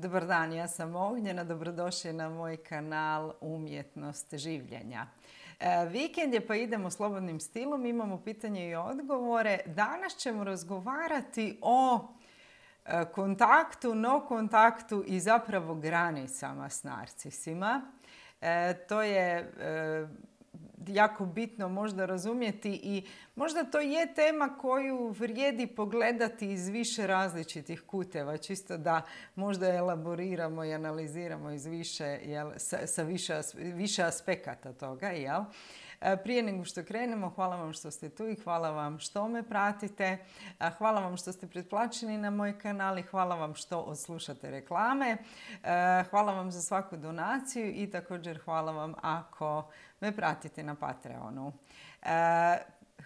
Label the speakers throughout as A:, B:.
A: Dobar dan, ja sam Ognjena, dobrodošli na moj kanal Umjetnost življenja. E, vikend je pa idemo slobodnim stilom, imamo pitanje i odgovore. Danas ćemo razgovarati o e, kontaktu, no kontaktu i zapravo granicama s narcisima. E, to je jako bitno možda razumjeti i možda to je tema koju vrijedi pogledati iz više različitih kuteva, čisto da možda elaboriramo i analiziramo iz više, jel, sa, sa više, više aspekata toga. Jel? E, prije nego što krenemo, hvala vam što ste tu i hvala vam što me pratite. E, hvala vam što ste pretplaćeni na moj kanal i hvala vam što odslušate reklame. E, hvala vam za svaku donaciju i također hvala vam ako me pratite na Patreonu.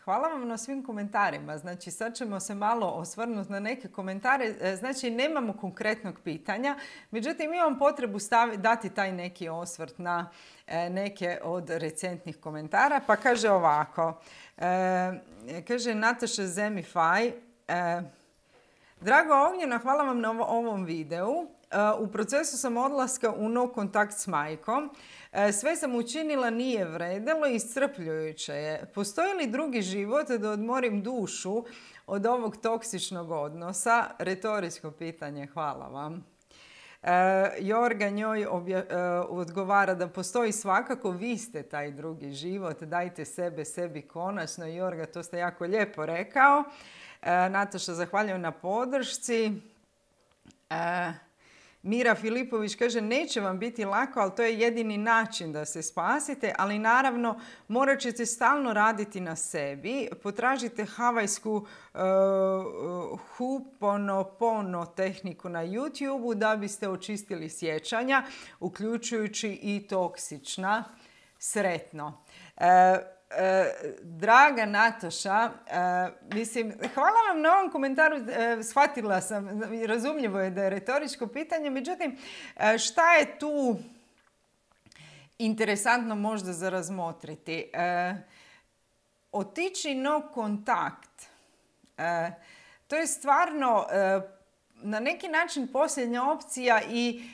A: Hvala vam na svim komentarima. Znači, sad ćemo se malo osvrnuti na neke komentare. E, znači, nemamo konkretnog pitanja. Međutim, imam potrebu stavi, dati taj neki osvrt na e, neke od recentnih komentara. Pa kaže ovako. E, kaže Nataša Zemifaj. E, Drago Ognjena, hvala vam na ovom videu. U procesu sam odlaska u no kontakt s majkom. E, sve sam učinila, nije vredelo i iscrpljujuće je. Postoji li drugi život da odmorim dušu od ovog toksičnog odnosa? Retoričko pitanje, hvala vam. E, Jorga njoj e, odgovara da postoji svakako, vi ste taj drugi život, dajte sebe, sebi konačno. Jorga, to ste jako lijepo rekao. Natoša, Nataša, zahvaljujem na podršci. Mira Filipović kaže neće vam biti lako, ali to je jedini način da se spasite, ali naravno morat ćete stalno raditi na sebi. Potražite havajsku uh, huponopono tehniku na YouTube-u da biste očistili sjećanja, uključujući i toksična. Sretno. E, draga Natoša, eh, mislim, hvala vam na ovom komentaru, eh, shvatila sam, razumljivo je da je retoričko pitanje, međutim, eh, šta je tu interesantno možda za razmotriti? Otići no kontakt, to je stvarno na neki način posljednja opcija i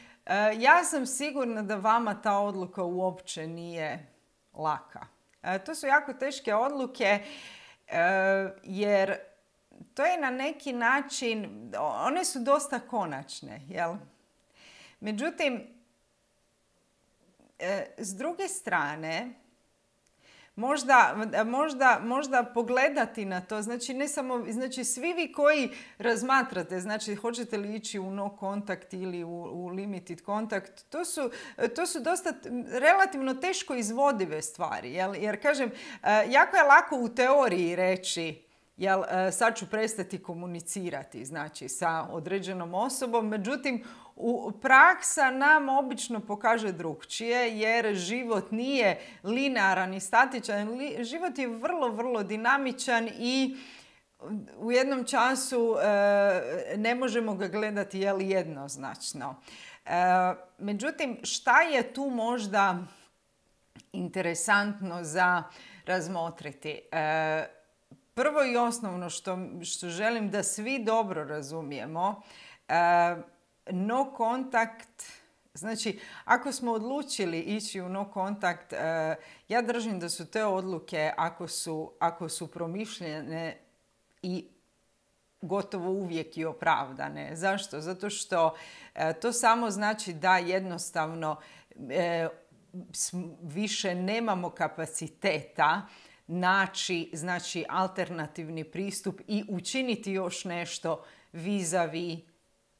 A: ja sam sigurna da vama ta odluka uopće nije laka. E, to su jako teške odluke e, jer to je na neki način, one su dosta konačne, jel? Međutim, e, s druge strane, Možda, možda, možda pogledati na to. Znači, ne samo, znači, svi vi koji razmatrate, znači, hoćete li ići u no contact ili u, limited contact, to su, to su dosta relativno teško izvodive stvari. Jer, kažem, eh, jako je lako u teoriji reći jel e, sad ću prestati komunicirati znači sa određenom osobom međutim u praksa nam obično pokaže drukčije jer život nije linearan i statičan život je vrlo vrlo dinamičan i u jednom času e, ne možemo ga gledati jel jednoznačno e, međutim šta je tu možda interesantno za razmotriti prvo i osnovno što, što želim da svi dobro razumijemo, e, no kontakt, znači ako smo odlučili ići u no kontakt, e, ja držim da su te odluke ako su, ako su promišljene i gotovo uvijek i opravdane. Zašto? Zato što e, to samo znači da jednostavno više nemamo kapaciteta naći znači alternativni pristup i učiniti još nešto vizavi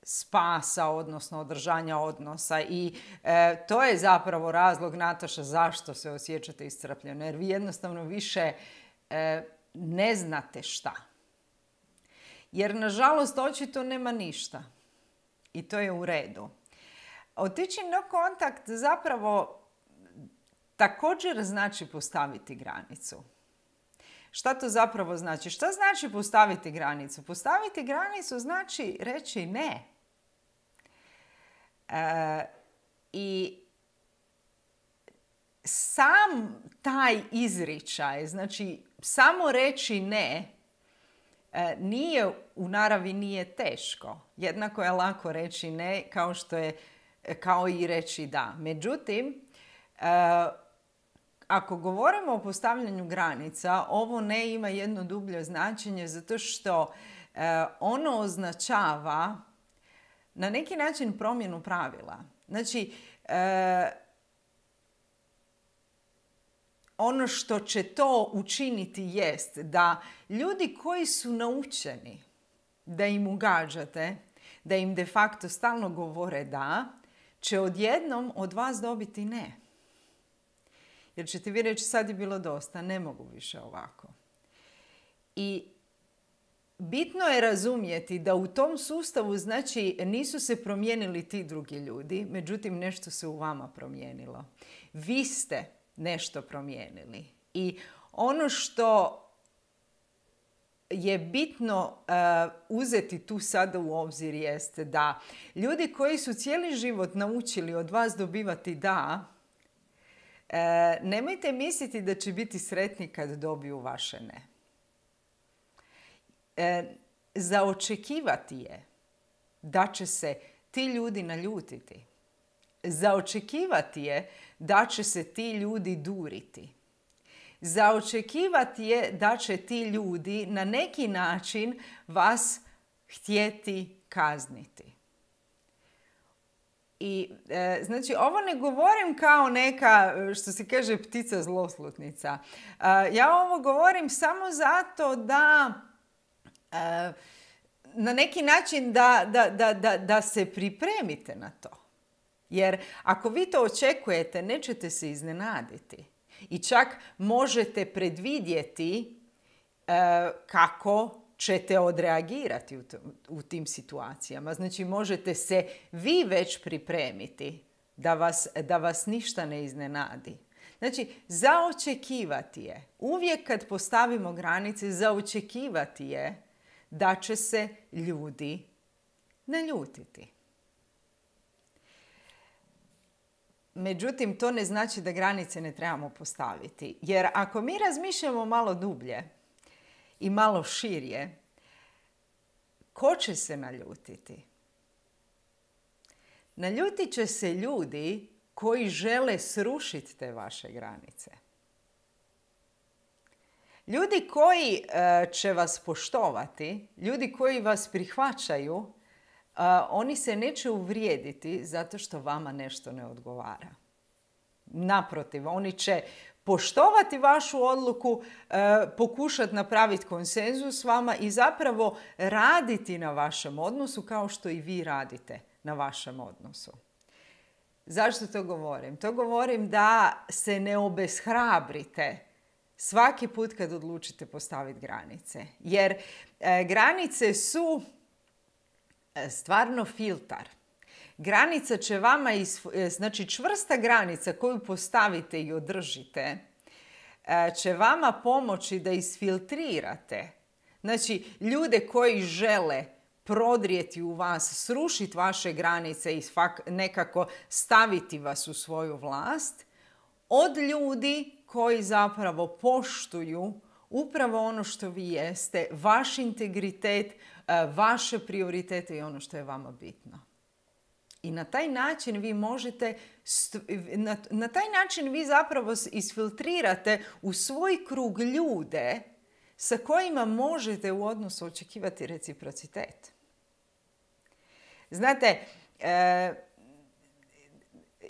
A: spasa, odnosno održanja odnosa i e, to je zapravo razlog Nataša zašto se osjećate iscrpljeno jer vi jednostavno više e, ne znate šta. Jer nažalost očito nema ništa i to je u redu. Otići na kontakt zapravo također znači postaviti granicu. Šta to zapravo znači? Šta znači postaviti granicu? Postaviti granicu znači reći ne. E, I sam taj izričaj, znači samo reći ne, e, nije u naravi nije teško. Jednako je lako reći ne kao što je kao i reći da. Međutim, e, ako govorimo o postavljanju granica, ovo ne ima jedno dublje značenje zato što e, ono označava na neki način promjenu pravila. Znači, e, ono što će to učiniti jest da ljudi koji su naučeni da im ugađate, da im de facto stalno govore da, će odjednom od vas dobiti ne. Jer ćete vi reći sad je bilo dosta, ne mogu više ovako. I bitno je razumjeti da u tom sustavu znači nisu se promijenili ti drugi ljudi, međutim nešto se u vama promijenilo. Vi ste nešto promijenili. I ono što je bitno eh, uzeti tu sada u obzir jeste da ljudi koji su cijeli život naučili od vas dobivati da, E, nemojte misliti da će biti sretni kad dobiju vaše ne. E, zaočekivati je da će se ti ljudi naljutiti. Zaočekivati je da će se ti ljudi duriti. Zaočekivati je da će ti ljudi na neki način vas htjeti kazniti. I e, znači ovo ne govorim kao neka e, što se kaže ptica zloslutnica. E, ja ovo govorim samo zato da na neki način da, da, da, da se pripremite na to. Jer ako vi to očekujete, nećete se iznenaditi. I čak možete predvidjeti kako ćete odreagirati u, tim situacijama. Znači možete se vi već pripremiti da vas, da vas ništa ne iznenadi. Znači, zaočekivati je, uvijek kad postavimo granice, zaočekivati je da će se ljudi naljutiti. Međutim, to ne znači da granice ne trebamo postaviti. Jer ako mi razmišljamo malo dublje, i malo širje, ko će se naljutiti? Naljutit će se ljudi koji žele srušiti te vaše granice. Ljudi koji e, će vas poštovati, ljudi koji vas prihvaćaju, e, oni se neće uvrijediti zato što vama nešto ne odgovara. Naprotiv, oni će poštovati vašu odluku, e, pokušati napraviti konsenzus s vama i zapravo raditi na vašem odnosu kao što i vi radite na vašem odnosu. Zašto to govorim? To govorim da se ne obeshrabrite svaki put kad odlučite postaviti granice. Jer e, granice su e, stvarno filtar Granica će vama, e, znači čvrsta granica koju postavite i održite, e, će vama pomoći da isfiltrirate. Znači, ljude koji žele prodrijeti u vas, srušiti vaše granice i nekako staviti vas u svoju vlast, od ljudi koji zapravo poštuju upravo ono što vi jeste, vaš integritet, e, vaše prioritete i ono što je vama bitno. I na taj način vi možete, na, taj način vi zapravo isfiltrirate u svoj krug ljude sa kojima možete u odnosu očekivati reciprocitet. Znate, e,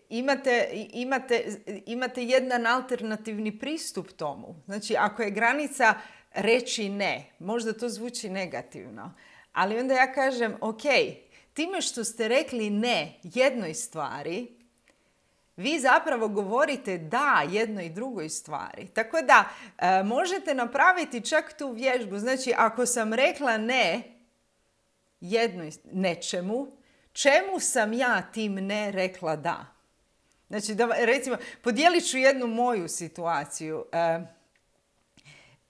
A: imate, imate, imate jedan alternativni pristup tomu. Znači, ako je granica reći ne, možda to zvuči negativno, ali onda ja kažem, ok, time što ste rekli ne jednoj stvari, vi zapravo govorite da jednoj i drugoj stvari. Tako da e, možete napraviti čak tu vježbu. Znači, ako sam rekla ne jednoj nečemu, čemu sam ja tim ne rekla da? Znači, da, recimo, podijelit ću jednu moju situaciju. E,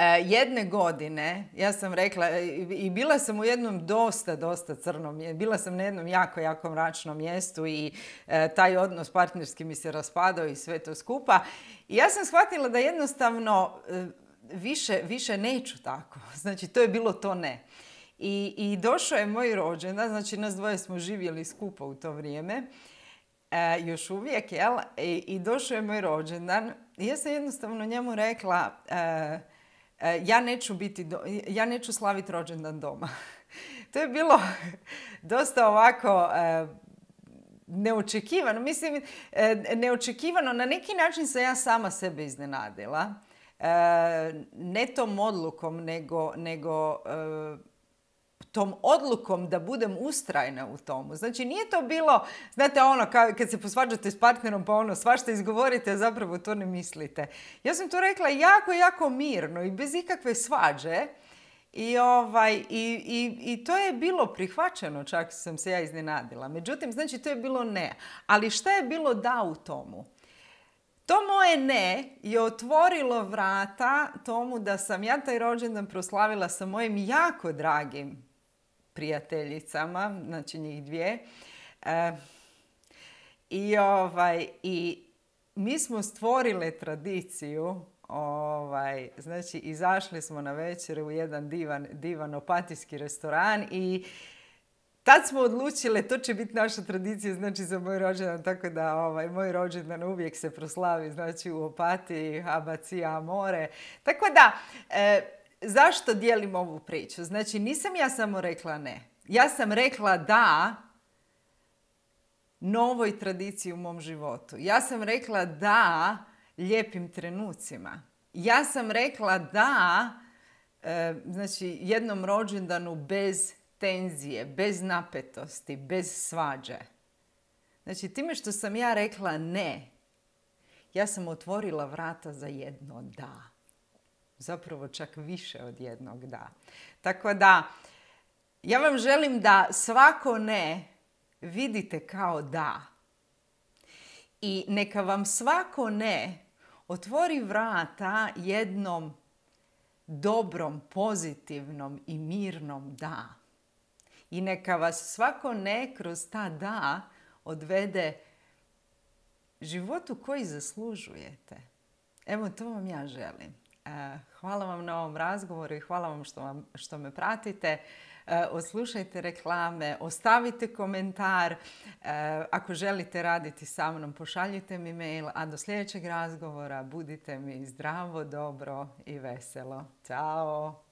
A: E, jedne godine, ja sam rekla, e, i bila sam u jednom dosta, dosta crnom, bila sam na jednom jako, jako mračnom mjestu i e, taj odnos partnerski mi se raspadao i sve to skupa. I ja sam shvatila da jednostavno više, neću tako. Znači, to je bilo to ne. I, došao je moj rođendan, znači nas dvoje smo živjeli skupa u to vrijeme, još uvijek, jel? I, i došao je moj rođendan i ja sam jednostavno njemu rekla E, ja neću, biti ja neću slaviti rođendan doma. to je bilo dosta ovako e, neočekivano. Mislim, e, neočekivano. Na neki način sam ja sama sebe iznenadila. Ne tom odlukom, nego, nego tom odlukom da budem ustrajna u tomu. Znači nije to bilo, znate ono, kad se posvađate s partnerom pa ono svašta izgovorite, a zapravo to ne mislite. Ja sam to rekla jako, jako mirno i bez ikakve svađe. I, ovaj, i, i, i to je bilo prihvaćeno, čak sam se ja iznenadila. Međutim, znači to je bilo ne. Ali šta je bilo da u tomu? To moje ne je otvorilo vrata tomu da sam ja taj rođendan proslavila sa mojim jako dragim prijateljicama, znači njih dvije. E, I ovaj, i mi smo stvorile tradiciju Ovaj, znači, izašli smo na večer u jedan divan, opatijski restoran i tad smo odlučile, to će biti naša tradicija, znači za moj rođendan, tako da ovaj, moj rođendan uvijek se proslavi, znači u opati abacija, more. Tako da, e, zašto dijelim ovu priču? Znači, nisam ja samo rekla ne. Ja sam rekla da novoj tradiciji u mom životu. Ja sam rekla da lijepim trenucima. Ja sam rekla da e, znači jednom rođendanu bez tenzije, bez napetosti, bez svađe. Znači time što sam ja rekla ne, ja sam otvorila vrata za jedno da. Zapravo čak više od jednog da. Tako da, ja vam želim da svako ne vidite kao da. I neka vam svako ne otvori vrata jednom dobrom, pozitivnom i mirnom da. I neka vas svako ne kroz ta da odvede životu koji zaslužujete. Evo to vam ja želim. Eh, hvala vam na ovom razgovoru i hvala vam što, što me pratite. Eh, oslušajte reklame, ostavite komentar. Eh, ako želite raditi sa mnom, pošaljite mi mail. A do sljedećeg razgovora budite mi zdravo, dobro i veselo. Ćao!